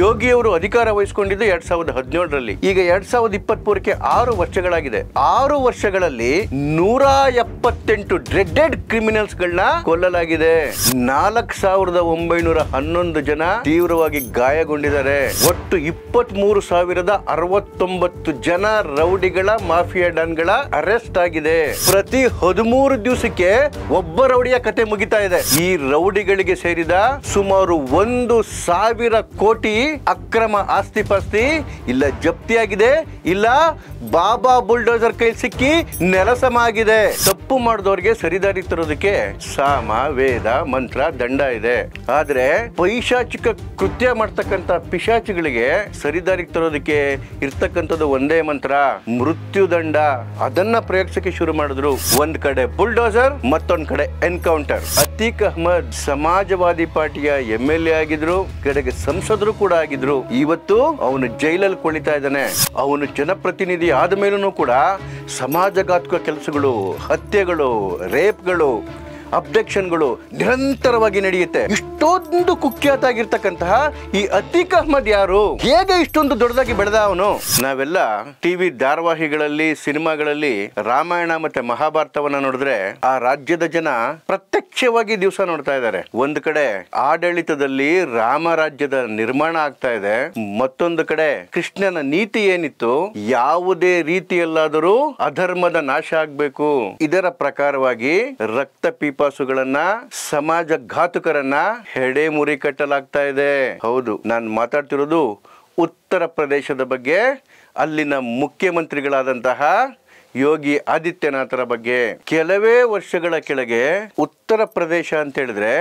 ಯೋಗಿಯವರು ಅಧಿಕಾರ ವಹಿಸಿಕೊಂಡಿದ್ದು ಎರಡ್ ಸಾವಿರದ ಹದಿನೇಳರಲ್ಲಿ ಈಗ ಎರಡ್ ಸಾವಿರದ ಇಪ್ಪತ್ತ್ ಮೂರಕ್ಕೆ ಆರು ವರ್ಷಗಳಾಗಿದೆ ಆರು ವರ್ಷಗಳಲ್ಲಿ ನೂರ ಎಪ್ಪತ್ತೆಂಟು ಡ್ರೆಡೆಡ್ ಕ್ರಿಮಿನಲ್ಸ್ ಗಳನ್ನ ಕೊಲ್ಲಲಾಗಿದೆ ನಾಲ್ಕ್ ಸಾವಿರದ ಒಂಬೈನೂರ ಹನ್ನೊಂದು ಜನ ತೀವ್ರವಾಗಿ ಗಾಯಗೊಂಡಿದ್ದಾರೆ ಒಟ್ಟು ಇಪ್ಪತ್ತ್ ಮೂರು ಸಾವಿರದ ಅರವತ್ತೊಂಬತ್ತು ಜನ ರೌಡಿಗಳ ಮಾಫಿಯಾ ಡಾನ್ಗಳ ಅರೆಸ್ಟ್ ಆಗಿದೆ ಪ್ರತಿ ಹದಿಮೂರು ದಿವಸಕ್ಕೆ ಒಬ್ಬ ರೌಡಿಯ ಕತೆ ಮುಗಿತಾ ಇದೆ ಈ ರೌಡಿಗಳಿಗೆ ಸೇರಿದ ಸುಮಾರು ಒಂದು ಸಾವಿರ ಕೋಟಿ ಅಕ್ರಮ ಆಸ್ತಿ ಪಾಸ್ತಿ ಇಲ್ಲ ಜಪ್ತಿಯಾಗಿದೆ ಇಲ್ಲ ಬಾಬಾ ಬುಲ್ಡೋಸರ್ ಕೈ ಸಿಕ್ಕಿ ನೆಲಸಮ ಆಗಿದೆ ತಪ್ಪು ಮಾಡಿದವ್ರಿಗೆ ಸರಿದಾರಿ ತರೋದಕ್ಕೆ ಸಾಮ ವೇದ ಮಂತ್ರ ದಂಡ ಇದೆ ಆದ್ರೆ ಪೈಶಾಚಿಕ ಕೃತ್ಯ ಮಾಡ್ತಕ್ಕಂತ ಪಿಶಾಚಿಗಳಿಗೆ ಸರಿದಾರಿ ತರೋದಕ್ಕೆ ಇರ್ತಕ್ಕಂಥದ್ದು ಒಂದೇ ಮಂತ್ರ ಮೃತ್ಯುದಂಡ ಅದನ್ನ ಪ್ರಯೋಗಿಸಕ್ಕೆ ಶುರು ಮಾಡಿದ್ರು ಒಂದ್ ಕಡೆ ಬುಲ್ಡೋಸರ್ ಮತ್ತೊಂದ್ ಕಡೆ ಎನ್ಕೌಂಟರ್ ಅತೀಕ್ ಅಹ್ಮದ್ ಸಮಾಜವಾದಿ ಪಾರ್ಟಿಯ ಎಂ ಎಲ್ ಎ ಆಗಿದ್ರು ಕಡೆಗೆ ಸಂಸದರು ಕೂಡ ಆಗಿದ್ರು ಇವತ್ತು ಅವನು ಜೈಲಲ್ಲಿ ಕುಳಿತಾ ಇದ್ದಾನೆ ಅವನು ಜನಪ್ರತಿನಿಧಿ ಆದ ಮೇಲೂ ಕೂಡ ಸಮಾಜಘಾತುಕ ಕೆಲಸಗಳು ಹತ್ಯೆಗಳು ರೇಪ್ಗಳು ಅಬ್ಜೆಕ್ಷನ್ಗಳು ನಿರಂತರವಾಗಿ ನಡೆಯುತ್ತೆ ಇಷ್ಟೊಂದು ಕುಖ್ಯಾತ ಆಗಿರ್ತಕ್ಕಂತಹ ಈ ಅತೀಕ್ ಅಹ್ಮದ್ ಯಾರು ಹೇಗೆ ಇಷ್ಟೊಂದು ದೊಡ್ಡದಾಗಿ ಬೆಳೆದ ಅವನು ನಾವೆಲ್ಲ ಟಿವಿ ಧಾರಾವಾಹಿಗಳಲ್ಲಿ ಸಿನಿಮಾಗಳಲ್ಲಿ ರಾಮಾಯಣ ಮತ್ತೆ ಮಹಾಭಾರತವನ್ನ ನೋಡಿದ್ರೆ ಆ ರಾಜ್ಯದ ಜನ ಪ್ರತ್ಯಕ್ಷವಾಗಿ ದಿವಸ ನೋಡ್ತಾ ಇದ್ದಾರೆ ಒಂದು ಕಡೆ ಆಡಳಿತದಲ್ಲಿ ರಾಮರಾಜ್ಯದ ನಿರ್ಮಾಣ ಆಗ್ತಾ ಇದೆ ಮತ್ತೊಂದು ಕಡೆ ಕೃಷ್ಣನ ನೀತಿ ಏನಿತ್ತು ಯಾವುದೇ ರೀತಿಯಲ್ಲಾದರೂ ಅಧರ್ಮದ ನಾಶ ಆಗ್ಬೇಕು ಇದರ ಪ್ರಕಾರವಾಗಿ ರಕ್ತ ಪೀಪ ಪಾಸುಗಳನ್ನ ಸಮಾಜ ಘಾತುಕರನ್ನ ಹೆಡೆ ಮುರಿ ಕಟ್ಟಲಾಗ್ತಾ ಇದೆ ಹೌದು ನಾನು ಮಾತಾಡ್ತಿರೋದು ಉತ್ತರ ಪ್ರದೇಶದ ಬಗ್ಗೆ ಅಲ್ಲಿನ ಮುಖ್ಯಮಂತ್ರಿಗಳಾದಂತಹ ಯೋಗಿ ಆದಿತ್ಯನಾಥರ ಬಗ್ಗೆ ಕೆಲವೇ ವರ್ಷಗಳ ಕೆಳಗೆ ಉತ್ತರ ಪ್ರದೇಶ ಅಂತ ಹೇಳಿದ್ರೆ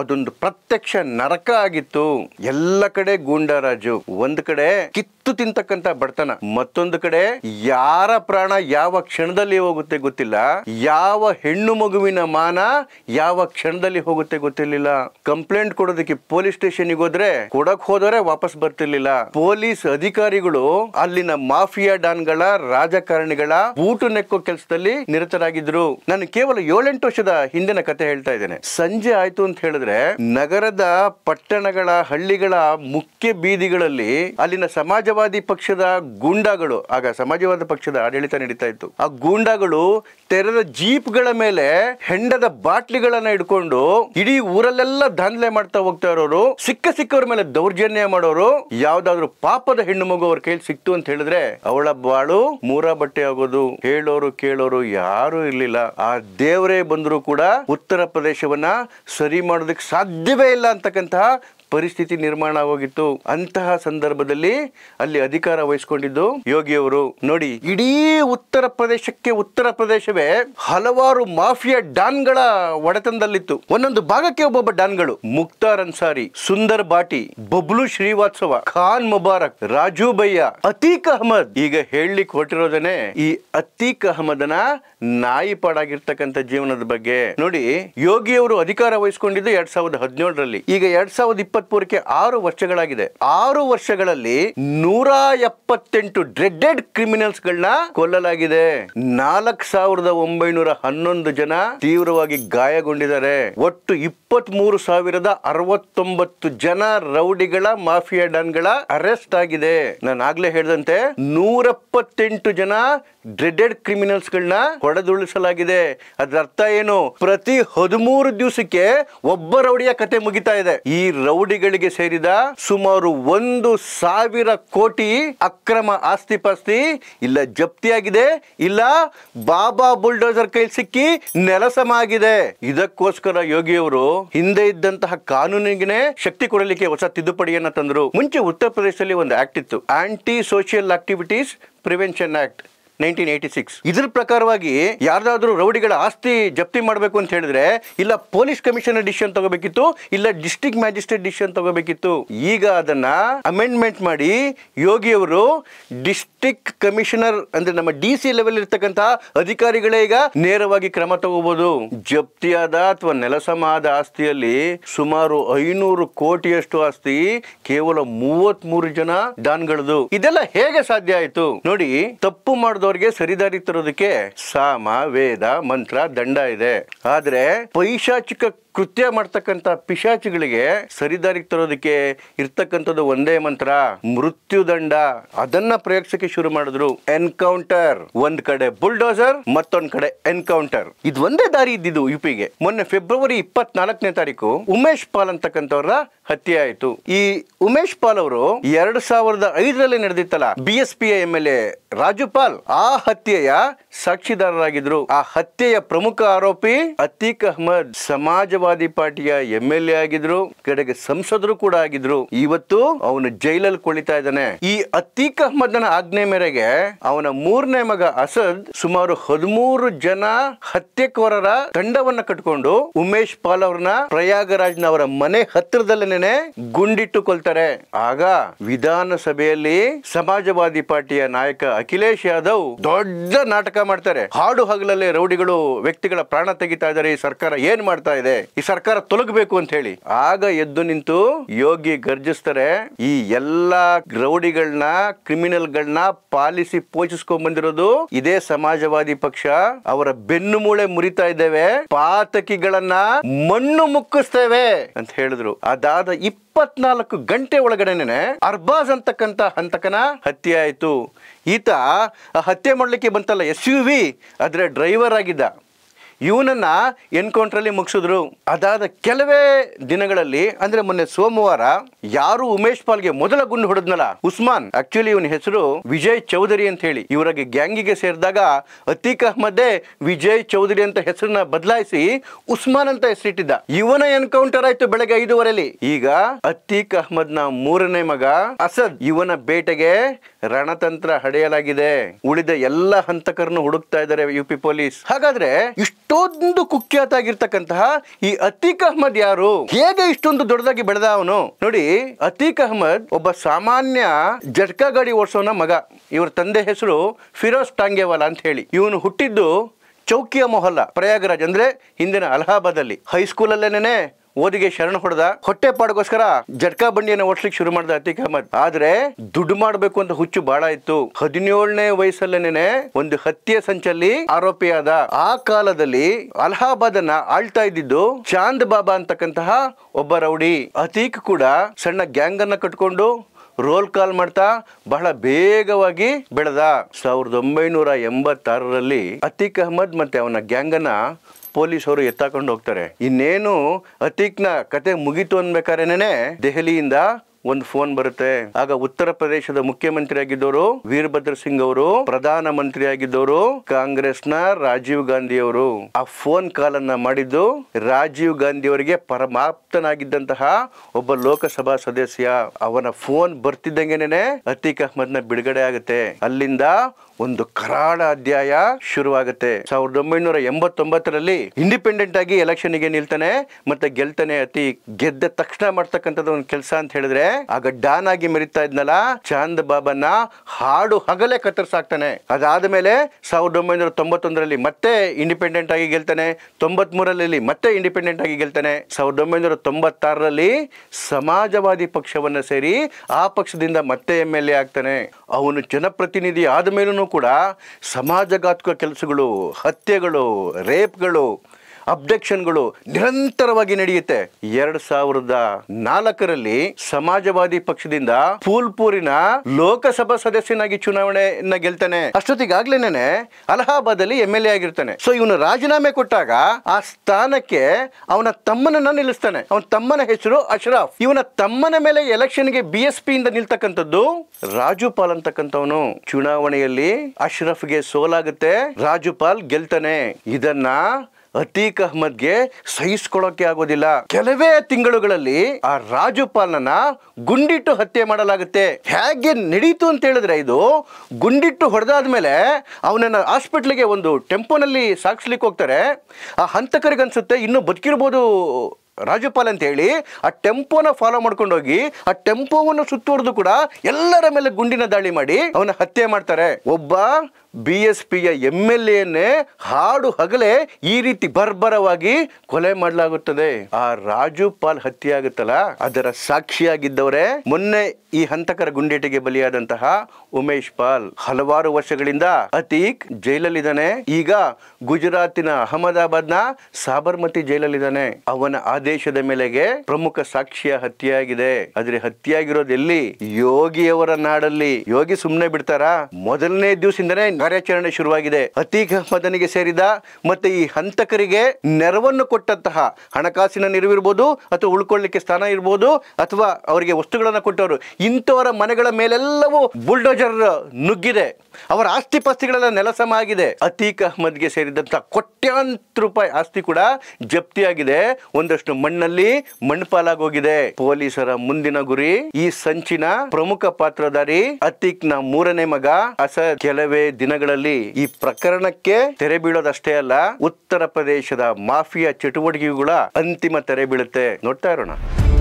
ಅದೊಂದು ಪ್ರತ್ಯಕ್ಷ ನರಕ ಆಗಿತ್ತು ಎಲ್ಲ ಕಡೆ ಗೂಂಡಾರಾಜು ಒಂದು ಕಡೆ ಕಿತ್ತ ಕಿತ್ತು ತಿಂತಕ್ಕಂತ ಬಡತನ ಮತ್ತೊಂದು ಕಡೆ ಯಾರ ಪ್ರಾಣ ಯಾವ ಕ್ಷಣದಲ್ಲಿ ಹೋಗುತ್ತೆ ಗೊತ್ತಿಲ್ಲ ಯಾವ ಹೆಣ್ಣು ಮಗುವಿನ ಮಾನ ಯಾವ ಕ್ಷಣದಲ್ಲಿ ಹೋಗುತ್ತೆ ಗೊತ್ತಿರ್ಲಿಲ್ಲ ಕಂಪ್ಲೇಂಟ್ ಕೊಡೋದಕ್ಕೆ ಪೊಲೀಸ್ ಸ್ಟೇಷನ್ ಹೋದ್ರೆ ಕೊಡಕ್ ಹೋದರೆ ವಾಪಸ್ ಬರ್ತಿರ್ಲಿಲ್ಲ ಪೊಲೀಸ್ ಅಧಿಕಾರಿಗಳು ಅಲ್ಲಿನ ಮಾಫಿಯಾ ಡಾನ್ಗಳ ರಾಜಕಾರಣಿಗಳ ಊಟ ನೆಕ್ಕೋ ಕೆಲಸದಲ್ಲಿ ನಿರತರಾಗಿದ್ರು ನಾನು ಕೇವಲ ಏಳೆಂಟು ವರ್ಷದ ಹಿಂದಿನ ಕತೆ ಹೇಳ್ತಾ ಇದ್ದೇನೆ ಸಂಜೆ ಆಯ್ತು ಅಂತ ಹೇಳಿದ್ರೆ ನಗರದ ಪಟ್ಟಣಗಳ ಹಳ್ಳಿಗಳ ಮುಖ್ಯ ಬೀದಿಗಳಲ್ಲಿ ಅಲ್ಲಿನ ಸಮಾಜ ಸಮಾಜವಾದಿ ಪಕ್ಷದ ಗೂಂಡಾಗಳು ಆಗ ಸಮಾಜವಾದಿ ಪಕ್ಷದ ಆಡಳಿತ ನಡೀತಾ ಇತ್ತು ಆ ಗೂಂಡಾಗಳು ತೆರೆದ ಜೀಪ್ಗಳ ಮೇಲೆ ಹೆಂಡದ ಬಾಟ್ಲಿಗಳನ್ನ ಇಟ್ಕೊಂಡು ಇಡೀ ಊರಲ್ಲೆಲ್ಲ ದಾಂಧಲೆ ಮಾಡ್ತಾ ಹೋಗ್ತಾ ಇರೋರು ಸಿಕ್ಕ ಸಿಕ್ಕವ್ರ ಮೇಲೆ ದೌರ್ಜನ್ಯ ಮಾಡೋರು ಯಾವ್ದಾದ್ರು ಪಾಪದ ಹೆಣ್ಣು ಮಗು ಅವ್ರ ಕೈಲಿ ಸಿಕ್ತು ಅಂತ ಹೇಳಿದ್ರೆ ಅವಳ ಬಾಳು ಮೂರ ಬಟ್ಟೆ ಆಗೋದು ಹೇಳೋರು ಕೇಳೋರು ಯಾರು ಇರ್ಲಿಲ್ಲ ಆ ದೇವರೇ ಬಂದ್ರು ಕೂಡ ಉತ್ತರ ಪ್ರದೇಶವನ್ನ ಸರಿ ಮಾಡೋದಕ್ಕೆ ಸಾಧ್ಯವೇ ಇಲ್ಲ ಅಂತಕ್ಕಂತಹ ಪರಿಸ್ಥಿತಿ ನಿರ್ಮಾಣ ಆಗೋಗಿತ್ತು ಅಂತಹ ಸಂದರ್ಭದಲ್ಲಿ ಅಲ್ಲಿ ಅಧಿಕಾರ ವಹಿಸಿಕೊಂಡಿದ್ದು ಯೋಗಿಯವರು ನೋಡಿ ಇಡೀ ಉತ್ತರ ಪ್ರದೇಶಕ್ಕೆ ಉತ್ತರ ಪ್ರದೇಶವೇ ಹಲವಾರು ಮಾಫಿಯಾ ಡಾನ್ಗಳ ಒಡೆತನದಲ್ಲಿತ್ತು ಒಂದೊಂದು ಭಾಗಕ್ಕೆ ಒಬ್ಬೊಬ್ಬ ಡಾನ್ಗಳು ಮುಕ್ತಾರ್ ಅನ್ಸಾರಿ ಸುಂದರ್ ಬಾಟಿ ಬಬ್ಲು ಶ್ರೀವಾತ್ಸವ ಖಾನ್ ಮುಬಾರಕ್ ರಾಜು ಭಯ್ಯ ಅತೀಕ್ ಅಹಮದ್ ಈಗ ಹೇಳಲಿಕ್ಕೆ ಹೊರಟಿರೋದನ್ನೇ ಈ ಅತೀಕ್ ಅಹಮದನ ನಾಯಿ ಪಾಡಾಗಿರ್ತಕ್ಕಂಥ ಜೀವನದ ಬಗ್ಗೆ ನೋಡಿ ಯೋಗಿಯವರು ಅಧಿಕಾರ ವಹಿಸಿಕೊಂಡಿದ್ದು ಎರಡ್ ಸಾವಿರದ ಹದಿನೇಳರಲ್ಲಿ ಈಗ ಎರಡ್ ಸಾವಿರದ ಇಪ್ಪತ್ತು ಇಪ್ಪತ್ಮೂರಕ್ಕೆ ಆರು ವರ್ಷಗಳಾಗಿದೆ ಆರು ವರ್ಷಗಳಲ್ಲಿ ನೂರ ಎಪ್ಪತ್ತೆಂಟು ಡ್ರೆಡೆಡ್ ಕ್ರಿಮಿನಲ್ಸ್ ಗಳನ್ನ ಕೊಲ್ಲಲಾಗಿದೆ ನಾಲ್ಕ್ ಸಾವಿರದ ಒಂಬೈನೂರ ಹನ್ನೊಂದು ಜನ ತೀವ್ರವಾಗಿ ಗಾಯಗೊಂಡಿದ್ದಾರೆ ಒಟ್ಟು ಇಪ್ಪತ್ತ್ ಮೂರು ಸಾವಿರದ ಅರವತ್ತೊಂಬತ್ತು ಜನ ರೌಡಿಗಳ ಮಾಫಿಯಾ ಡಾನ್ಗಳ ಅರೆಸ್ಟ್ ಆಗಿದೆ ನಾನು ಆಗ್ಲೇ ಹೇಳಿದಂತೆ ಎಪ್ಪತ್ತೆಂಟು ಜನ ಡ್ರೆಡೆಡ್ ಕ್ರಿಮಿನಲ್ಸ್ ಗಳನ್ನ ಹೊಡೆದುಳಿಸಲಾಗಿದೆ ಅದರ ಅರ್ಥ ಏನು ಪ್ರತಿ ಹದಿಮೂರು ದಿವಸಕ್ಕೆ ಒಬ್ಬ ರೌಡಿಯ ಕತೆ ಮುಗಿತಾ ಇದೆ ಈ ರೌಡಿ ಗಳಿಗೆ ಸೇರಿದ ಸುಮಾರು ಒಂದು ಸಾವಿರ ಕೋಟಿ ಅಕ್ರಮ ಆಸ್ತಿ ಪಾಸ್ತಿ ಇಲ್ಲ ಜಪ್ತಿಯಾಗಿದೆ ಇಲ್ಲ ಬಾಬಾ ಬುಲ್ಡೋಸರ್ ಕೈ ಸಿಕ್ಕಿ ನೆಲಸಮ ಆಗಿದೆ ಇದಕ್ಕೋಸ್ಕರ ಯೋಗಿಯವರು ಹಿಂದೆ ಇದ್ದಂತಹ ಕಾನೂನಿಗೆ ಶಕ್ತಿ ಕೊಡಲಿಕ್ಕೆ ಹೊಸ ತಿದ್ದುಪಡಿಯನ್ನ ತಂದರು ಮುಂಚೆ ಉತ್ತರ ಪ್ರದೇಶದಲ್ಲಿ ಒಂದು ಆಕ್ಟ್ ಇತ್ತು anti social activities prevention act nineteen eighty six ಇದ್ರ ಪ್ರಕಾರವಾಗಿ ಯಾರ್ದಾದ್ರು ರೌಡಿಗಳ ಆಸ್ತಿ ಜಪ್ತಿ ಮಾಡಬೇಕು ಅಂತ ಹೇಳಿದ್ರೆ ಇಲ್ಲ ಪೊಲೀಸ್ ಕಮಿಷನರ್ ಡಿಸಿಷನ್ ತಗೋಬೇಕಿತ್ತು ಇಲ್ಲ ಡಿಸ್ಟಿಕ್ ಮ್ಯಾಜಿಸ್ಟ್ರೇಟ್ ಡಿಸಿಷನ್ ತಗೋಬೇಕಿತ್ತು ಈಗ ಅದನ್ನ ಅಮೆಂಡ್ಮೆಂಟ್ ಮಾಡಿ ಅವರು ಡಿಸ್ಟಿಕ್ ಕಮಿಷನರ್ ಅಂದ್ರೆ ನಮ್ಮ ಡಿ ಸಿ ಲೆವೆಲ್ ಇರ್ತಕ್ಕಂತಹ ಅಧಿಕಾರಿಗಳೇ ಈಗ ನೇರವಾಗಿ ಕ್ರಮ ತಗೋಬಹುದು ಜಪ್ತಿಯಾದ ಅಥವಾ ನೆಲಸಮಾದ ಆಸ್ತಿಯಲ್ಲಿ ಸುಮಾರು ಐನೂರು ಕೋಟಿಯಷ್ಟು ಆಸ್ತಿ ಕೇವಲ ಮೂವತ್ಮೂರು ಮೂರು ಜನ ದಾನ್ಗಳದು ಇದೆಲ್ಲ ಹೇಗೆ ಸಾಧ್ಯ ಆಯ್ತು ನೋಡಿ ತಪ್ಪು ಮಾಡಿದವರ ಅವ್ರಿಗೆ ಸರಿದಾರಿ ತರೋದಕ್ಕೆ ಸಾಮ ವೇದ ಮಂತ್ರ ದಂಡ ಇದೆ ಆದ್ರೆ ಪೈಶಾಚಿಕ ಕೃತ್ಯ ಮಾಡ್ತಕ್ಕಂಥ ಪಿಶಾಚಿಗಳಿಗೆ ಸರಿದಾರಿಗೆ ತರೋದಕ್ಕೆ ಇರ್ತಕ್ಕಂಥದ್ದು ಒಂದೇ ಮಂತ್ರ ಮೃತ್ಯುದಂಡ ಅದನ್ನ ಪ್ರಯೋಗಿಸಕ್ಕೆ ಶುರು ಮಾಡಿದ್ರು ಎನ್ಕೌಂಟರ್ ಒಂದ್ ಕಡೆ ಬುಲ್ಡೋಸರ್ ಮತ್ತೊಂದ್ ಕಡೆ ಎನ್ಕೌಂಟರ್ ಇದು ಒಂದೇ ದಾರಿ ಇದ್ದಿದ್ದು ಯುಪಿಗೆ ಮೊನ್ನೆ ಫೆಬ್ರವರಿ ಇಪ್ಪತ್ನಾಲ್ಕನೇ ತಾರೀಕು ಉಮೇಶ್ ಪಾಲ್ ಅಂತಕ್ಕಂಥವ್ರ ಹತ್ಯೆ ಆಯಿತು ಈ ಉಮೇಶ್ ಪಾಲ್ ಅವರು ಎರಡ್ ಸಾವಿರದ ಐದರಲ್ಲಿ ನಡೆದಿತ್ತಲ್ಲ B S P M L A ರಾಜುಪಾಲ್ ಆ ಹತ್ಯೆಯ ಸಾಕ್ಷಿದಾರರಾಗಿದ್ರು ಆ ಹತ್ಯೆಯ ಪ್ರಮುಖ ಆರೋಪಿ ಅತೀಕ್ ಅಹ್ಮದ್ ಸಮಾಜ ಸಮಾಜವಾದಿ ಪಾರ್ಟಿಯ ಎಂ ಎಲ್ ಎ ಆಗಿದ್ರು ಕಡೆಗೆ ಸಂಸದರು ಕೂಡ ಆಗಿದ್ರು ಇವತ್ತು ಅವನು ಜೈಲಲ್ಲಿ ಕುಳಿತಾ ಇದ್ದಾನೆ ಈ ಅತೀಕ್ ಅಹಮದ್ನ ಆಜ್ಞೆ ಮೇರೆಗೆ ಅವನ ಮೂರನೇ ಮಗ ಅಸದ್ ಸುಮಾರು ಹದಿಮೂರು ಜನ ಹತ್ಯೆಕೋರರ ತಂಡವನ್ನ ಕಟ್ಕೊಂಡು ಉಮೇಶ್ ಪಾಲ್ ಅವ್ರನ್ನ ಅವರ ಮನೆ ಹತ್ತಿರದಲ್ಲೇನೆ ಗುಂಡಿಟ್ಟುಕೊಳ್ತಾರೆ ಆಗ ವಿಧಾನಸಭೆಯಲ್ಲಿ ಸಮಾಜವಾದಿ ಪಾರ್ಟಿಯ ನಾಯಕ ಅಖಿಲೇಶ್ ಯಾದವ್ ದೊಡ್ಡ ನಾಟಕ ಮಾಡ್ತಾರೆ ಹಾಡು ಹಗಲಲ್ಲೇ ರೌಡಿಗಳು ವ್ಯಕ್ತಿಗಳ ಪ್ರಾಣ ತೆಗಿತಾ ಇದ್ದಾರೆ ಈ ಸರ್ಕಾರ ಏನ್ ಮಾಡ್ತಾ ಇದೆ ಈ ಸರ್ಕಾರ ತೊಲಗಬೇಕು ಅಂತ ಹೇಳಿ ಆಗ ಎದ್ದು ನಿಂತು ಯೋಗಿ ಗರ್ಜಿಸ್ತಾರೆ ಈ ಎಲ್ಲಾ ರೌಡಿಗಳನ್ನ ಗಳನ್ನ ಪಾಲಿಸಿ ಪೋಚಿಸ್ಕೊಂಡ್ ಬಂದಿರೋದು ಇದೇ ಸಮಾಜವಾದಿ ಪಕ್ಷ ಅವರ ಬೆನ್ನು ಮೂಳೆ ಮುರಿತಾ ಇದ್ದೇವೆ ಪಾತಕಿಗಳನ್ನ ಮಣ್ಣು ಮುಕ್ಕಿಸ್ತೇವೆ ಅಂತ ಹೇಳಿದ್ರು ಅದಾದ ಇಪ್ಪತ್ನಾಲ್ಕು ಗಂಟೆ ಒಳಗಡೆನೆ ಅರ್ಬಾಜ್ ಅಂತಕ್ಕಂತ ಹಂತಕನ ಹತ್ಯೆ ಆಯಿತು ಈತ ಹತ್ಯೆ ಮಾಡ್ಲಿಕ್ಕೆ ಬಂತಲ್ಲ ಎಸ್ ಯು ವಿ ಆದ್ರೆ ಡ್ರೈವರ್ ಆಗಿದ್ದ ಇವನನ್ನು ಎನ್ಕೌಂಟ್ರಲ್ಲಿ ಮುಗಿಸಿದ್ರು ಅದಾದ ಕೆಲವೇ ದಿನಗಳಲ್ಲಿ ಅಂದ್ರೆ ಮೊನ್ನೆ ಸೋಮವಾರ ಯಾರು ಉಮೇಶ್ ಪಾಲ್ಗೆ ಮೊದಲ ಗುಂಡು ಹೊಡೆದ್ನಲ್ಲ ಉಸ್ಮಾನ್ ಆಕ್ಚುಲಿ ಇವನ ಹೆಸರು ವಿಜಯ್ ಚೌಧರಿ ಅಂತ ಹೇಳಿ ಇವರಿಗೆ ಗ್ಯಾಂಗಿಗೆ ಸೇರಿದಾಗ ಅತೀಕ್ ಅಹ್ಮದೇ ವಿಜಯ್ ಚೌಧರಿ ಅಂತ ಹೆಸರನ್ನ ಬದಲಾಯಿಸಿ ಉಸ್ಮಾನ್ ಅಂತ ಹೆಸರಿಟ್ಟಿದ್ದ ಇವನ ಎನ್ಕೌಂಟರ್ ಆಯ್ತು ಬೆಳಗ್ಗೆ ಐದುವರೆಯಲ್ಲಿ ಈಗ ಅತೀಕ್ ಅಹ್ಮದ್ ನ ಮೂರನೇ ಮಗ ಅಸದ್ ಇವನ ಬೇಟೆಗೆ ರಣತಂತ್ರ ಹಡೆಯಲಾಗಿದೆ ಉಳಿದ ಎಲ್ಲ ಹಂತಕರನ್ನು ಹುಡುಕ್ತಾ ಇದ್ದಾರೆ ಯು ಪೊಲೀಸ್ ಹಾಗಾದ್ರೆ ಇಷ್ಟು ಅಷ್ಟೊಂದು ಕುಖ್ಯಾತ ಆಗಿರ್ತಕ್ಕಂತಹ ಈ ಅತೀಕ್ ಅಹಮದ್ ಯಾರು ಹೇಗೆ ಇಷ್ಟೊಂದು ದೊಡ್ಡದಾಗಿ ಬೆಳೆದ ಅವನು ನೋಡಿ ಅತೀಕ್ ಅಹಮದ್ ಒಬ್ಬ ಸಾಮಾನ್ಯ ಜಟ್ಕ ಗಾಡಿ ಓಡಿಸೋನ ಮಗ ಇವರ ತಂದೆ ಹೆಸರು ಫಿರೋಜ್ ಟಾಂಗೇವಾಲಾ ಅಂತ ಹೇಳಿ ಇವನು ಹುಟ್ಟಿದ್ದು ಚೌಕಿಯ ಮೊಹಲ್ಲ ಪ್ರಯಾಗರಾಜ್ ಅಂದ್ರೆ ಹಿಂದಿನ ಅಲಹಾಬಾದ್ ಅಲ್ಲಿ ಹೈಸ್ಕೂಲ್ ಅಲ್ಲೇನೆ ಓದಿಗೆ ಶರಣ ಹೊಡೆದ ಹೊಟ್ಟೆ ಪಾಡಗೋಸ್ಕರ ಜಟ್ಕಾ ಬಂಡಿಯನ್ನು ಓಡಿಸ್ಲಿಕ್ಕೆ ಶುರು ಮಾಡಿದ ಅತೀಕ್ ಅಹಮದ್ ಆದ್ರೆ ದುಡ್ಡು ಮಾಡಬೇಕು ಅಂತ ಹುಚ್ಚು ಬಹಳ ಇತ್ತು ಹದಿನೇಳನೇ ವಯಸ್ಸಲ್ಲೇನೆ ಒಂದು ಹತ್ಯೆ ಸಂಚಲ್ಲಿ ಆರೋಪಿಯಾದ ಆ ಕಾಲದಲ್ಲಿ ಅಲಹಾಬಾದ್ ಅನ್ನ ಆಳ್ತಾ ಇದ್ದಿದ್ದು ಚಾಂದ್ ಬಾಬಾ ಅಂತಕ್ಕಂತಹ ಒಬ್ಬ ರೌಡಿ ಅತೀಕ್ ಕೂಡ ಸಣ್ಣ ಗ್ಯಾಂಗ್ ಅನ್ನ ಕಟ್ಕೊಂಡು ರೋಲ್ ಕಾಲ್ ಮಾಡ್ತಾ ಬಹಳ ಬೇಗವಾಗಿ ಬೆಳೆದ ಸಾವಿರದ ಒಂಬೈನೂರ ಎಂಬತ್ತಾರರಲ್ಲಿ ಅತೀಕ್ ಅಹಮದ್ ಮತ್ತೆ ಅವನ ಗ್ಯಾಂಗನ್ನ ಪೊಲೀಸರು ಎತ್ತಾಕೊಂಡು ಹೋಗ್ತಾರೆ ಇನ್ನೇನು ಅತೀಕ್ನ ಕತೆ ಮುಗಿತು ಅನ್ಬೇಕಾರೇನೆ ದೆಹಲಿಯಿಂದ ಒಂದು ಫೋನ್ ಬರುತ್ತೆ ಆಗ ಉತ್ತರ ಪ್ರದೇಶದ ಮುಖ್ಯಮಂತ್ರಿ ಆಗಿದ್ದವರು ವೀರಭದ್ರ ಸಿಂಗ್ ಅವರು ಪ್ರಧಾನ ಮಂತ್ರಿ ಆಗಿದ್ದವರು ಕಾಂಗ್ರೆಸ್ನ ರಾಜೀವ್ ಗಾಂಧಿ ಅವರು ಆ ಫೋನ್ ಕಾಲ್ ಅನ್ನ ಮಾಡಿದ್ದು ರಾಜೀವ್ ಗಾಂಧಿ ಅವರಿಗೆ ಪರಮಾಪ್ತನಾಗಿದ್ದಂತಹ ಒಬ್ಬ ಲೋಕಸಭಾ ಸದಸ್ಯ ಅವನ ಫೋನ್ ಬರ್ತಿದ್ದಂಗೆನೆ ಅತೀಕ್ ಅಹ್ಮದ್ ನ ಬಿಡುಗಡೆ ಆಗುತ್ತೆ ಅಲ್ಲಿಂದ ಒಂದು ಕರಾಳ ಅಧ್ಯಾಯ ಶುರುವಾಗುತ್ತೆ ಸಾವಿರದ ಒಂಬೈನೂರ ಎಂಬತ್ತೊಂಬತ್ತರಲ್ಲಿ ಇಂಡಿಪೆಂಡೆಂಟ್ ಆಗಿ ಎಲೆಕ್ಷನ್ ಗೆ ನಿಲ್ತಾನೆ ಮತ್ತೆ ಗೆಲ್ತಾನೆ ಅತಿ ಗೆದ್ದ ತಕ್ಷಣ ಮಾಡ್ತಕ್ಕಂಥದ್ದು ಒಂದು ಕೆಲಸ ಅಂತ ಹೇಳಿದ್ರೆ ಆಗ ಡಾನ್ ಆಗಿ ಮೆರಿತಾ ಇದ್ನಲ್ಲ ಚಾಂದ್ ಬಾಬಾನ ಹಾಡು ಹಗಲೇ ಕತ್ತರಿಸಾಕ್ತಾನೆ ಅದಾದ ಮೇಲೆ ಸಾವಿರದ ಒಂಬೈನೂರ ತೊಂಬತ್ತೊಂದರಲ್ಲಿ ಮತ್ತೆ ಇಂಡಿಪೆಂಡೆಂಟ್ ಆಗಿ ಗೆಲ್ತಾನೆ ತೊಂಬತ್ ಮೂರಲ್ಲಿ ಮತ್ತೆ ಇಂಡಿಪೆಂಡೆಂಟ್ ಆಗಿ ಗೆಲ್ತಾನೆ ಸಾವಿರದ ಒಂಬೈನೂರ ತೊಂಬತ್ತಾರರಲ್ಲಿ ಸಮಾಜವಾದಿ ಪಕ್ಷವನ್ನು ಸೇರಿ ಆ ಪಕ್ಷದಿಂದ ಮತ್ತೆ ಎಂ ಎಲ್ ಎ ಆಗ್ತಾನೆ ಅವನು ಜನಪ್ರತಿನಿಧಿ ಆದ ಮೇಲೂ ಕೂಡ ಸಮಾಜಘಾತುಕ ಕೆಲಸಗಳು ಹತ್ಯೆಗಳು ರೇಪ್ಗಳು ಅಬ್ಡಕ್ಷನ್ಗಳು ನಿರಂತರವಾಗಿ ನಡೆಯುತ್ತೆ ಎರಡ್ ಸಾವಿರದ ನಾಲ್ಕರಲ್ಲಿ ಸಮಾಜವಾದಿ ಪಕ್ಷದಿಂದ ಫೂಲ್ಪುರಿನ ಲೋಕಸಭಾ ಸದಸ್ಯನಾಗಿ ಚುನಾವಣೆ ಗೆಲ್ತಾನೆ ಅಷ್ಟೊತ್ತಿಗಾಗ್ಲೇನೆ ಅಲಹಾಬಾದ್ ಅಲ್ಲಿ ಎಂ ಎಲ್ ಎ ಆಗಿರ್ತಾನೆ ಸೊ ಇವನು ರಾಜೀನಾಮೆ ಕೊಟ್ಟಾಗ ಆ ಸ್ಥಾನಕ್ಕೆ ಅವನ ತಮ್ಮನನ್ನ ನಿಲ್ಲಿಸ್ತಾನೆ ಅವನ ತಮ್ಮನ ಹೆಸರು ಅಶ್ರಫ್ ಇವನ ತಮ್ಮನ ಮೇಲೆ ಗೆ ಬಿ ಎಸ್ ಪಿ ಇಂದ ನಿಲ್ತಕ್ಕಂಥದ್ದು ರಾಜುಪಾಲ್ ಅಂತಕ್ಕಂಥವನು ಚುನಾವಣೆಯಲ್ಲಿ ಅಶ್ರಫ್ ಗೆ ಸೋಲಾಗುತ್ತೆ ರಾಜುಪಾಲ್ ಗೆಲ್ತಾನೆ ಇದನ್ನ ಅತೀಕ್ ಅಹ್ಮದ್ಗೆ ಸಹಿಸ್ಕೊಳ್ಳೋಕೆ ಆಗೋದಿಲ್ಲ ಕೆಲವೇ ತಿಂಗಳುಗಳಲ್ಲಿ ಆ ರಾಜ್ಯಪಾಲನ ಗುಂಡಿಟ್ಟು ಹತ್ಯೆ ಮಾಡಲಾಗುತ್ತೆ ಹೇಗೆ ನಡೀತು ಅಂತ ಹೇಳಿದ್ರೆ ಇದು ಗುಂಡಿಟ್ಟು ಹೊಡೆದಾದ್ಮೇಲೆ ಅವನನ್ನ ಹಾಸ್ಪಿಟ್ಲಿಗೆ ಒಂದು ಟೆಂಪೋನಲ್ಲಿ ಸಾಗಿಸ್ಲಿಕ್ಕೆ ಹೋಗ್ತಾರೆ ಆ ಹಂತಕರಿಗನ್ಸುತ್ತೆ ಇನ್ನೂ ಬದುಕಿರ್ಬೋದು ರಾಜ್ಯಪಾಲ್ ಅಂತ ಹೇಳಿ ಆ ಟೆಂಪೋನ ಫಾಲೋ ಮಾಡ್ಕೊಂಡೋಗಿ ಆ ಟೆಂಪೋವನ್ನು ಸುತ್ತುವರೆದು ಕೂಡ ಎಲ್ಲರ ಮೇಲೆ ಗುಂಡಿನ ದಾಳಿ ಮಾಡಿ ಅವನ ಹತ್ಯೆ ಮಾಡ್ತಾರೆ ಒಬ್ಬ ಬಿ ಎಸ್ ಪಿಯ ಎಮ್ ಎಲ್ ಎನ್ನೇ ಹಾಡು ಹಗಲೇ ಈ ರೀತಿ ಬರ್ಬರವಾಗಿ ಕೊಲೆ ಮಾಡಲಾಗುತ್ತದೆ ಆ ರಾಜು ಪಾಲ್ ಹತ್ಯೆ ಆಗುತ್ತಲ್ಲ ಅದರ ಸಾಕ್ಷಿಯಾಗಿದ್ದವರೇ ಮೊನ್ನೆ ಈ ಹಂತಕರ ಗುಂಡೇಟಿಗೆ ಬಲಿಯಾದಂತಹ ಉಮೇಶ್ ಪಾಲ್ ಹಲವಾರು ವರ್ಷಗಳಿಂದ ಅತೀಕ್ ಜೈಲಲ್ಲಿದ್ದಾನೆ ಈಗ ಗುಜರಾತಿನ ಅಹಮದಾಬಾದ್ ನ ಸಾಬರ್ಮತಿ ಜೈಲಲ್ಲಿದ್ದಾನೆ ಅವನ ಆದೇಶದ ಮೇಲೆಗೆ ಪ್ರಮುಖ ಸಾಕ್ಷಿಯ ಹತ್ಯೆಯಾಗಿದೆ ಆದ್ರೆ ಹತ್ಯೆಯಾಗಿರೋದು ಯೋಗಿಯವರ ನಾಡಲ್ಲಿ ಯೋಗಿ ಸುಮ್ನೆ ಬಿಡ್ತಾರಾ ಮೊದಲನೇ ದಿವಸದಿಂದನೇ ಕಾರ್ಯಾಚರಣೆ ಶುರುವಾಗಿದೆ ಅತೀಕ್ ಮದನಿಗೆ ಸೇರಿದ ಮತ್ತೆ ಈ ಹಂತಕರಿಗೆ ನೆರವನ್ನು ಕೊಟ್ಟಂತಹ ಹಣಕಾಸಿನ ನೆರವಿರ್ಬೋದು ಅಥವಾ ಉಳ್ಕೊಳ್ಳಿಕ್ಕೆ ಸ್ಥಾನ ಇರ್ಬೋದು ಅಥವಾ ಅವರಿಗೆ ವಸ್ತುಗಳನ್ನು ಕೊಟ್ಟವರು ಇಂಥವರ ಮನೆಗಳ ಮೇಲೆಲ್ಲವೂ ಬುಲ್ಡೋಜರ್ ನುಗ್ಗಿದೆ ಅವರ ಆಸ್ತಿ ಪಾಸ್ತಿಗಳೆಲ್ಲ ನೆಲಸಮ ಆಗಿದೆ ಅತೀಕ್ ಅಹ್ಮದ್ಗೆ ಸೇರಿದಂಥ ಕೋಟ್ಯಾಂತರ ರೂಪಾಯಿ ಆಸ್ತಿ ಕೂಡ ಜಪ್ತಿಯಾಗಿದೆ ಒಂದಷ್ಟು ಮಣ್ಣಲ್ಲಿ ಮಣ್ಣು ಪಾಲಾಗೋಗಿದೆ ಪೊಲೀಸರ ಮುಂದಿನ ಗುರಿ ಈ ಸಂಚಿನ ಪ್ರಮುಖ ಪಾತ್ರಧಾರಿ ಅತೀಕ್ ನ ಮೂರನೇ ಮಗ ಅಸ ಕೆಲವೇ ದಿನಗಳಲ್ಲಿ ಈ ಪ್ರಕರಣಕ್ಕೆ ತೆರೆ ಬೀಳೋದಷ್ಟೇ ಅಲ್ಲ ಉತ್ತರ ಪ್ರದೇಶದ ಮಾಫಿಯಾ ಚಟುವಟಿಕೆಗಳ ಅಂತಿಮ ತೆರೆ ಬೀಳುತ್ತೆ ನೋಡ್ತಾ ಇರೋಣ